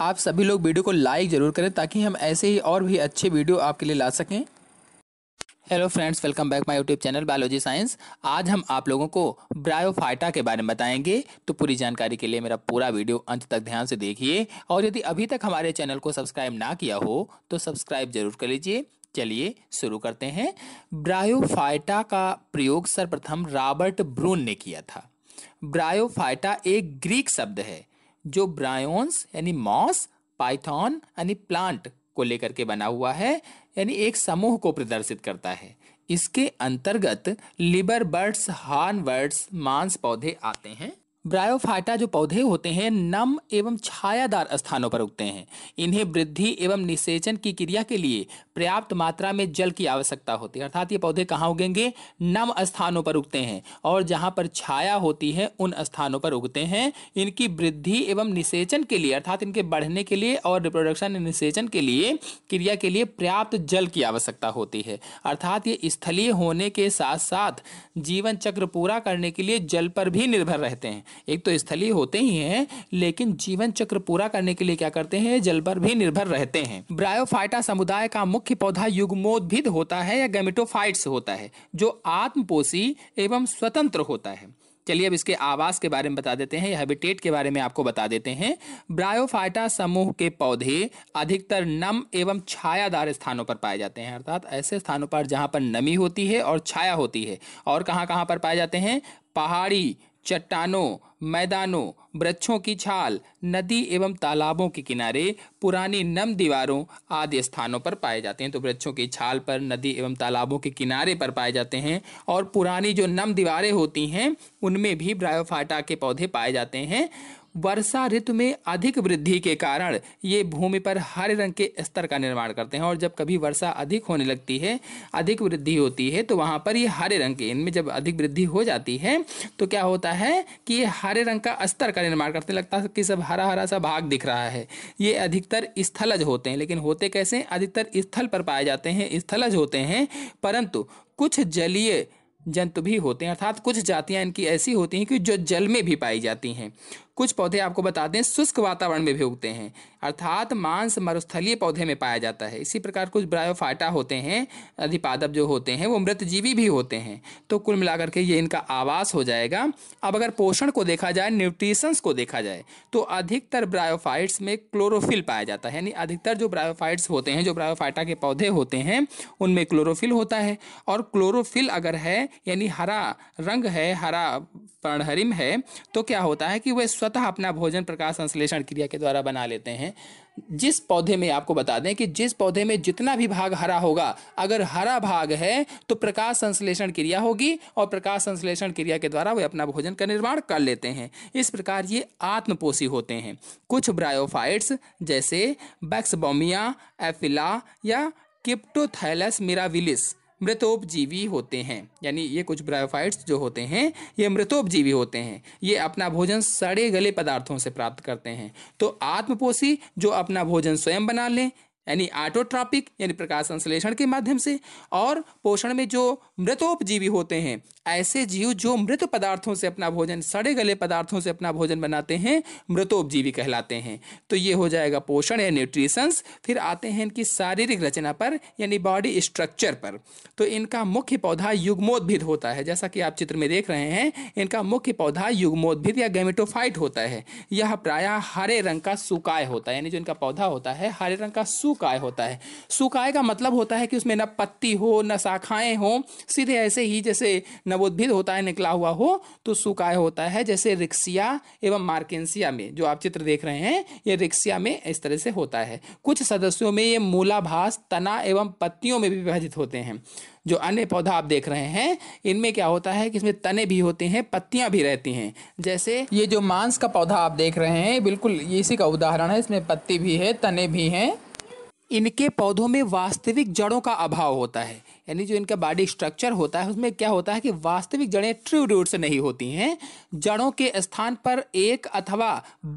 आप सभी लोग वीडियो को लाइक ज़रूर करें ताकि हम ऐसे ही और भी अच्छे वीडियो आपके लिए ला सकें hello friends welcome back my YouTube channel biology science आज हम आप लोगों को ब्रायोफाइटा के बारे में बताएंगे तो पूरी जानकारी के लिए मेरा पूरा वीडियो अंत तक ध्यान से देखिए और यदि अभी तक हमारे चैनल को सब्सक्राइब ना किया हो तो सब्सक्राइब जरूर कर लीजिए चलिए शुरू करते हैं ब्रायोफाइटा का प्रयोग सर्वप्रथम रॉबर्ट ब्रून ने किया था ब्रायोफाइटा एक ग्रीक शब्द है जो ब्रायोन्स यानी मॉस पाइथॉन यानी प्लांट को लेकर के बना हुआ है यानी एक समूह को प्रदर्शित करता है इसके अंतर्गत लिबर बर्ड्स हॉर्न बर्ड्स मांस पौधे आते हैं ब्रायोफाइटा जो पौधे होते हैं नम एवं छायादार स्थानों पर उगते हैं इन्हें वृद्धि एवं निषेचन की क्रिया के लिए पर्याप्त मात्रा में जल की आवश्यकता होती है अर्थात ये पौधे कहाँ उगेंगे नम स्थानों पर उगते हैं और जहाँ पर छाया होती है उन स्थानों पर उगते हैं इनकी वृद्धि एवं निषेचन के लिए अर्थात इनके बढ़ने के लिए और रिप्रोडक्शन निषेचन के लिए क्रिया के लिए पर्याप्त जल की आवश्यकता होती है अर्थात ये स्थलीय होने के साथ साथ जीवन चक्र पूरा करने के लिए जल पर भी निर्भर रहते हैं एक तो स्थलीय होते ही हैं लेकिन जीवन चक्र पूरा करने के लिए क्या करते हैं जल पर भी निर्भर रहते हैं ब्रायोफाइटा समुदाय का मुख्य पौधा युग्मोद्भिद होता है या गेमिटोफाइट्स होता है जो आत्मपोषी एवं स्वतंत्र होता है चलिए अब इसके आवास के बारे में बता देते हैं या हैबिटेट के बारे में आपको बता देते हैं ब्रायोफाइटा समूह के पौधे अधिकतर नम एवं छायादार स्थानों पर पाए जाते हैं अर्थात ऐसे स्थानों पर जहाँ पर नमी होती है और छाया होती है और कहाँ कहाँ पर पाए जाते हैं पहाड़ी चट्टानों मैदानों वृक्षों की छाल नदी एवं तालाबों के किनारे पुरानी नम दीवारों आदि स्थानों पर पाए जाते हैं तो वृक्षों की छाल पर नदी एवं तालाबों के किनारे पर पाए जाते हैं और पुरानी जो नम दीवारें होती हैं उनमें भी ब्रायोफाटा के पौधे पाए जाते हैं वर्षा ऋतु में अधिक वृद्धि के कारण ये भूमि पर हरे रंग के स्तर का निर्माण करते हैं और जब कभी वर्षा अधिक होने लगती है अधिक वृद्धि होती है तो वहाँ पर ये हरे रंग के इनमें जब अधिक वृद्धि हो जाती है तो क्या होता है कि ये हरे रंग का स्तर का निर्माण करते लगता है कि सब हरा हरा सा भाग दिख रहा है ये अधिकतर स्थलज होते हैं लेकिन होते कैसे अधिकतर स्थल पर पाए जाते हैं स्थलज होते हैं परंतु कुछ जलीय जंतु भी होते हैं अर्थात कुछ जातियाँ इनकी ऐसी होती हैं कि जो जल में भी पाई जाती हैं कुछ पौधे आपको बता दें शुष्क वातावरण में भी उगते हैं अर्थात मांस मरुस्थलीय पौधे में पाया जाता है इसी प्रकार कुछ ब्रायोफाइटा होते हैं अधिपादप जो होते हैं वो मृतजीवी भी होते हैं तो कुल मिलाकर के ये इनका आवास हो जाएगा अब अगर पोषण को देखा जाए न्यूट्रीशंस को देखा जाए तो अधिकतर ब्रायोफाइट्स में क्लोरोफिल पाया जाता है यानी अधिकतर जो ब्रायोफाइट्स होते हैं जो ब्रायोफाइटा के पौधे होते हैं उनमें क्लोरोफिल होता है और क्लोरोफिल अगर है यानी हरा रंग है हरा पर्णहरिम है तो क्या होता है कि वह स्व स्वतः अपना भोजन प्रकाश संश्लेषण क्रिया के द्वारा बना लेते हैं जिस पौधे में आपको बता दें कि जिस पौधे में जितना भी भाग हरा होगा अगर हरा भाग है तो प्रकाश संश्लेषण क्रिया होगी और प्रकाश संश्लेषण क्रिया के द्वारा वे अपना भोजन का निर्माण कर लेते हैं इस प्रकार ये आत्मपोषी होते हैं कुछ ब्रायोफाइट्स जैसे बैक्सबोमिया एफिला या किप्टोथैलस मिराविलिस मृतोपजीवी होते हैं यानी ये कुछ ब्रायोफाइट्स जो होते हैं ये मृतोपजीवी होते हैं ये अपना भोजन सड़े गले पदार्थों से प्राप्त करते हैं तो आत्मपोषी जो अपना भोजन स्वयं बना लें यानी आटोट्रॉपिक यानी प्रकाश संश्लेषण के माध्यम से और पोषण में जो मृतोपजीवी होते हैं ऐसे जीव जो मृत पदार्थों से अपना भोजन सड़े गले पदार्थों से अपना भोजन बनाते हैं मृतोपजीवी कहलाते हैं तो ये हो जाएगा पोषण या न्यूट्रिशंस फिर आते हैं इनकी शारीरिक रचना पर यानी बॉडी स्ट्रक्चर पर तो इनका मुख्य पौधा युग्मोद्भिद होता है जैसा कि आप चित्र में देख रहे हैं इनका मुख्य पौधा युग्मोद्भिद या गेमेटोफाइट होता है यह प्राय हरे रंग का सुकाय होता है यानी जो इनका पौधा होता है हरे रंग का सुख सुकाय होता है सुकाय का मतलब होता है कि उसमें न पत्ती हो न शाखाएं हो सीधे ऐसे ही जैसे नवोद्भिद होता है निकला हुआ हो तो सुकाय होता है जैसे रिक्सिया एवं मार्केंसिया में जो आप चित्र देख रहे हैं ये रिक्सिया में इस तरह से होता है कुछ सदस्यों में ये मूलाभास तना एवं पत्तियों में भी विभाजित होते हैं जो अन्य पौधा आप देख रहे हैं इनमें क्या होता है कि इसमें तने भी होते हैं पत्तियां भी रहती हैं जैसे ये जो मांस का पौधा आप देख रहे हैं बिल्कुल इसी का उदाहरण है इसमें पत्ती भी है तने भी हैं इनके पौधों में वास्तविक जड़ों का अभाव होता है यानी जो इनका बॉडी स्ट्रक्चर होता है उसमें क्या होता है कि वास्तविक जड़ें ट्रू रूट से नहीं होती हैं जड़ों के स्थान पर एक अथवा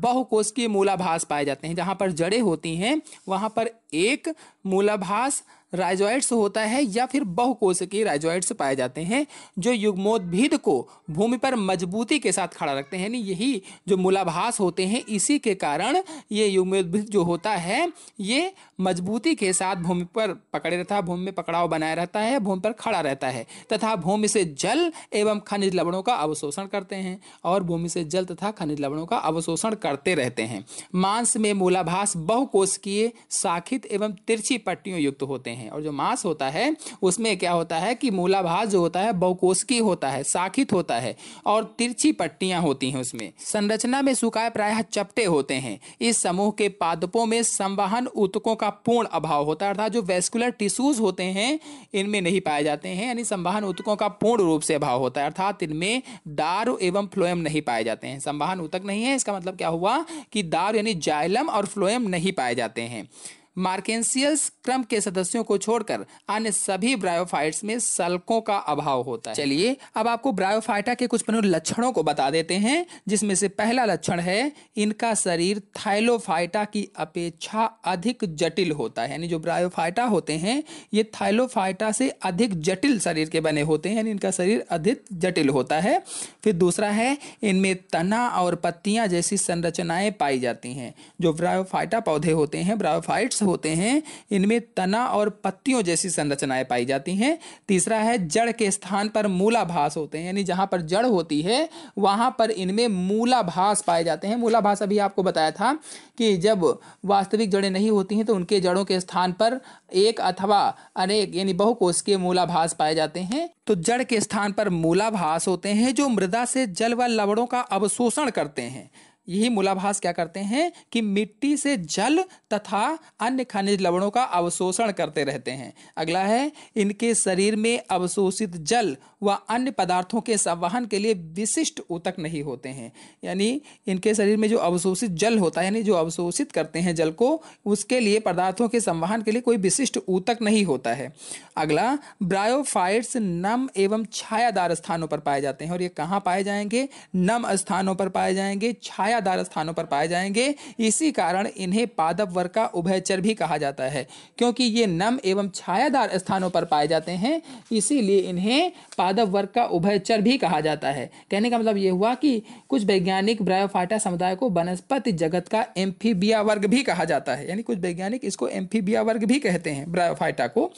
बहुकोश की मूलाभास पाए जाते हैं जहाँ पर जड़ें होती हैं वहाँ पर एक मूलाभास राइजॉइड्स होता है या फिर बहुकोश के राइजोइड्स पाए जाते हैं जो युग्मोद्भिद को भूमि पर मजबूती के साथ खड़ा रखते हैं यानी यही जो मूलाभास होते हैं इसी के कारण ये युग्मोद्भिद जो होता है ये मजबूती के साथ भूमि पर पकड़े रहता है भूमि में पकड़ाव बनाए रहता है है भूमि पर खड़ा रहता है तथा भूमि से जल एवं खनिज लवणों का अवशोषण करते हैं और भूमि से जल तथा खनिज लवणों का अवशोषण करते रहते हैं मांस में मूलाभास बहुकोशिकीय शाखित एवं तिरछी पट्टियों युक्त होते हैं और जो मांस होता है उसमें क्या होता है कि मूलाभास जो होता है बहुकोशिकीय होता है शाखित होता है और तिरछी पट्टियां होती हैं उसमें संरचना में सुखाए प्राय चपटे होते हैं इस समूह के पादपों में संवहन ऊतकों का पूर्ण अभाव होता है अर्थात जो वेस्कुलर टिश्यूज होते हैं इनमें इनमें नहीं पाए जाते हैं यानी संवाहन ऊतकों का पूर्ण रूप से अभाव होता है अर्थात इनमें दार एवं फ्लोएम नहीं पाए जाते हैं संवाहन ऊतक नहीं है इसका मतलब क्या हुआ कि दार यानी जाइलम और फ्लोएम नहीं पाए जाते हैं मार्केंसियल्स क्रम के सदस्यों को छोड़कर अन्य सभी ब्रायोफाइट्स में सलकों का अभाव होता है चलिए अब आपको ब्रायोफाइटा के कुछ प्रमुख लक्षणों को बता देते हैं जिसमें से पहला लक्षण है इनका शरीर थाइलोफाइटा की अपेक्षा अधिक जटिल होता है यानी जो ब्रायोफाइटा होते हैं ये थाइलोफाइटा से अधिक जटिल शरीर के बने होते हैं यानी इनका शरीर अधिक जटिल होता है फिर दूसरा है इनमें तना और पत्तियां जैसी संरचनाएं पाई जाती हैं जो ब्रायोफाइटा पौधे होते हैं ब्रायोफाइट्स होते हैं इनमें तना और पत्तियों जैसी संरचनाएं पाई जाती हैं तीसरा है जड़ के स्थान पर मूलाभास होते हैं यानी जहां पर जड़ होती है वहां पर इनमें मूलाभास पाए जाते हैं मूलाभास अभी आपको बताया था कि जब वास्तविक जड़ें नहीं होती हैं तो उनके जड़ों के स्थान पर एक अथवा अनेक यानी बहुकोष के मूलाभास पाए जाते हैं तो जड़ के स्थान पर मूलाभास होते हैं जो मृदा से जल व लवणों का अवशोषण करते हैं यही मूलाभास क्या करते हैं कि मिट्टी से जल तथा अन्य खनिज लवणों का अवशोषण करते रहते हैं अगला है इनके शरीर में अवशोषित जल व अन्य पदार्थों के संवहन के लिए विशिष्ट ऊतक नहीं होते हैं यानी इनके शरीर में जो अवशोषित जल होता है यानी जो अवशोषित करते हैं जल को उसके लिए पदार्थों के संवहन के लिए कोई विशिष्ट ऊतक नहीं होता है अगला ब्रायोफाइट्स नम एवं छायादार स्थानों पर पाए जाते हैं और ये कहाँ पाए जाएंगे नम स्थानों पर पाए जाएंगे छाया छायादार स्थानों पर पाए जाएंगे इसी कारण इन्हें पादप वर्ग का उभयचर भी कहा जाता है क्योंकि ये नम एवं छायादार स्थानों पर पाए जाते हैं इसीलिए इन्हें पादप वर्ग का उभयचर भी कहा जाता है कहने का मतलब ये हुआ कि कुछ वैज्ञानिक ब्रायोफाइटा समुदाय को वनस्पति जगत का एम्फीबिया वर्ग भी कहा जाता है यानी कुछ वैज्ञानिक इसको एम्फीबिया वर्ग भी कहते हैं ब्रायोफाइटा को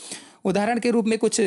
उदाहरण के रूप में कुछ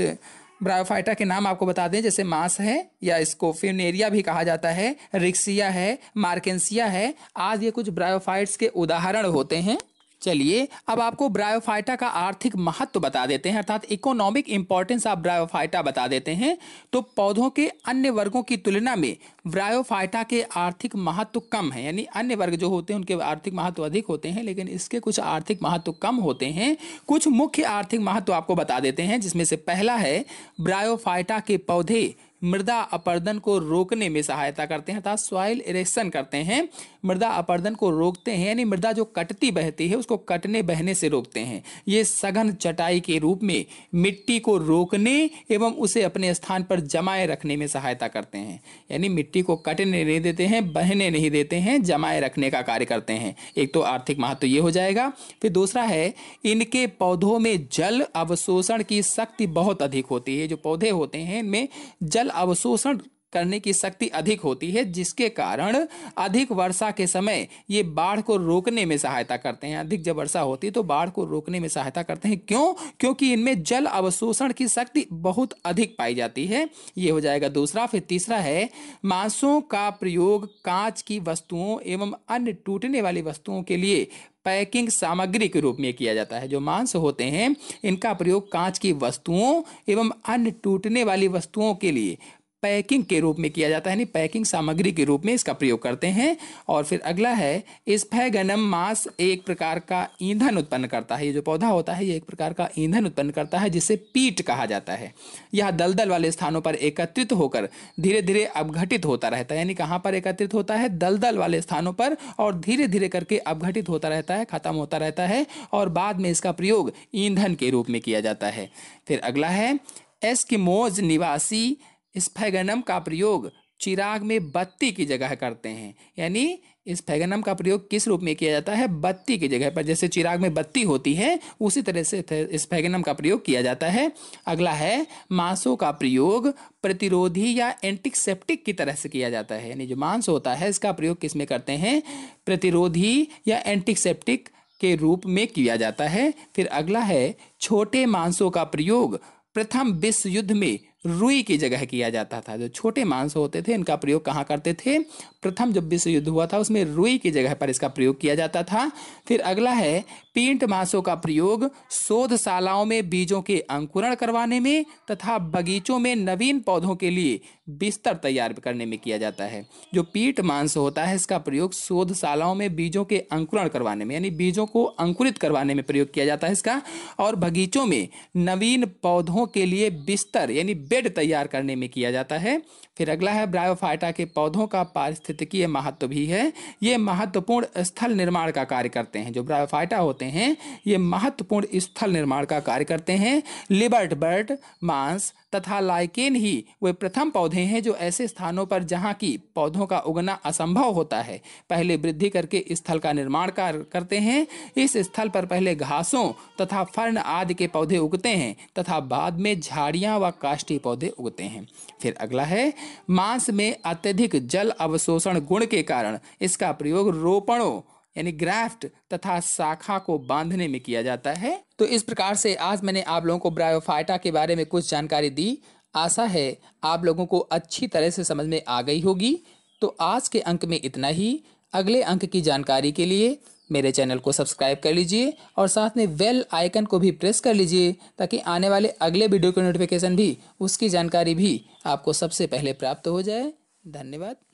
ब्रायोफाइटा के नाम आपको बता दें जैसे मांस है या इसको फ्यूनेरिया भी कहा जाता है रिक्सिया है मार्केंसिया है आज ये कुछ ब्रायोफाइट्स के उदाहरण होते हैं चलिए अब आपको ब्रायोफाइटा का आर्थिक महत्व तो बता देते हैं अर्थात इकोनॉमिक इंपॉर्टेंस आप ब्रायोफाइटा बता देते हैं तो पौधों के अन्य वर्गों की तुलना में ब्रायोफाइटा के आर्थिक महत्व तो कम है यानी अन्य वर्ग जो होते हैं उनके आर्थिक महत्व तो अधिक होते हैं लेकिन इसके कुछ आर्थिक महत्व कम होते हैं कुछ मुख्य आर्थिक महत्व आपको बता देते हैं जिसमें से पहला है ब्रायोफाइटा के पौधे मृदा अपर्दन को रोकने में सहायता करते हैं अर्थात सॉइल इरेक्शन करते हैं मृदा अपर्दन को रोकते हैं यानी मृदा जो कटती बहती है उसको कटने बहने से रोकते हैं ये सघन चटाई के रूप में मिट्टी को रोकने एवं उसे अपने स्थान पर जमाए रखने में सहायता करते हैं यानी मिट्टी को कटने नहीं देते हैं बहने नहीं देते हैं जमाए रखने का कार्य करते हैं एक तो आर्थिक महत्व तो ये हो जाएगा फिर दूसरा है इनके पौधों में जल अवशोषण की शक्ति बहुत अधिक होती है जो पौधे होते हैं इनमें जल जल अवशोषण करने की शक्ति अधिक होती है जिसके कारण अधिक वर्षा के समय ये बाढ़ को रोकने में सहायता करते हैं अधिक जब वर्षा होती है तो बाढ़ को रोकने में सहायता करते हैं क्यों क्योंकि इनमें जल अवशोषण की शक्ति बहुत अधिक पाई जाती है ये हो जाएगा दूसरा फिर तीसरा है मांसों का प्रयोग कांच की वस्तुओं एवं अन्य टूटने वाली वस्तुओं के लिए पैकिंग सामग्री के रूप में किया जाता है जो मांस होते हैं इनका प्रयोग कांच की वस्तुओं एवं अन्य टूटने वाली वस्तुओं के लिए पैकिंग के रूप में किया जाता है यानी पैकिंग सामग्री के रूप में इसका प्रयोग करते हैं और फिर अगला है स्फैगनम मास एक प्रकार का ईंधन उत्पन्न करता है ये जो पौधा होता है ये एक प्रकार का ईंधन उत्पन्न करता है जिसे पीट कहा जाता है यह दलदल वाले स्थानों पर एकत्रित होकर धीरे धीरे अवघटित होता रहता है यानी कहाँ पर एकत्रित होता है दलदल वाले स्थानों पर और धीरे धीरे करके अवघटित होता रहता है खत्म होता रहता है और बाद में इसका प्रयोग ईंधन के रूप में किया जाता है फिर अगला है एस्किमोज निवासी स्फैगनम का प्रयोग चिराग में बत्ती की जगह करते हैं यानी इस फैगनम का प्रयोग किस रूप में किया जाता है बत्ती की जगह पर जैसे चिराग में बत्ती होती है उसी तरह से इस फैगनम का प्रयोग किया जाता है अगला है मांसों का प्रयोग प्रतिरोधी या एंटीसेप्टिक की तरह से किया जाता है यानी जो मांस होता है इसका प्रयोग किस में करते हैं प्रतिरोधी या एंटीसेप्टिक के रूप में किया जाता है फिर अगला है छोटे मांसों का प्रयोग प्रथम विश्व युद्ध में रुई की जगह किया जाता था जो छोटे मांस होते थे इनका प्रयोग कहाँ करते थे प्रथम जब विश्व युद्ध हुआ था उसमें रुई की जगह पर इसका प्रयोग किया जाता था फिर अगला है पीट मांसों का प्रयोग शोधशालाओं में बीजों के अंकुरण करवाने में तथा बगीचों में नवीन पौधों के लिए बिस्तर तैयार करने में किया जाता है जो पीट मांस होता है इसका प्रयोग शोधशालाओं में बीजों के अंकुरण करवाने में यानी बीजों को अंकुरित करवाने में प्रयोग किया जाता है इसका और बगीचों में नवीन पौधों के लिए बिस्तर यानी बेड तैयार करने में किया जाता है फिर अगला है ब्रायोफाइटा के पौधों का पारिस्थितिकीय महत्व भी है ये महत्वपूर्ण स्थल निर्माण का कार्य करते हैं जो ब्रायोफाइटा होते हैं ये महत्वपूर्ण स्थल निर्माण का कार्य करते हैं लिबर्ट बर्ड मांस तथा लाइकेन ही वे प्रथम पौधे पौधे हैं जो ऐसे स्थानों पर जहाँ की पौधों का उगना असंभव होता है पहले वृद्धि करके स्थल का निर्माण कर करते हैं इस स्थल पर पहले घासों तथा फर्न आदि के पौधे उगते हैं तथा बाद में झाड़ियाँ व काष्ठी पौधे उगते हैं फिर अगला है मांस में अत्यधिक जल अवशोषण गुण के कारण इसका प्रयोग रोपणों यानी ग्राफ्ट तथा शाखा को बांधने में किया जाता है तो इस प्रकार से आज मैंने आप लोगों को ब्रायोफाइटा के बारे में कुछ जानकारी दी आशा है आप लोगों को अच्छी तरह से समझ में आ गई होगी तो आज के अंक में इतना ही अगले अंक की जानकारी के लिए मेरे चैनल को सब्सक्राइब कर लीजिए और साथ में वेल आइकन को भी प्रेस कर लीजिए ताकि आने वाले अगले वीडियो की नोटिफिकेशन भी उसकी जानकारी भी आपको सबसे पहले प्राप्त हो जाए धन्यवाद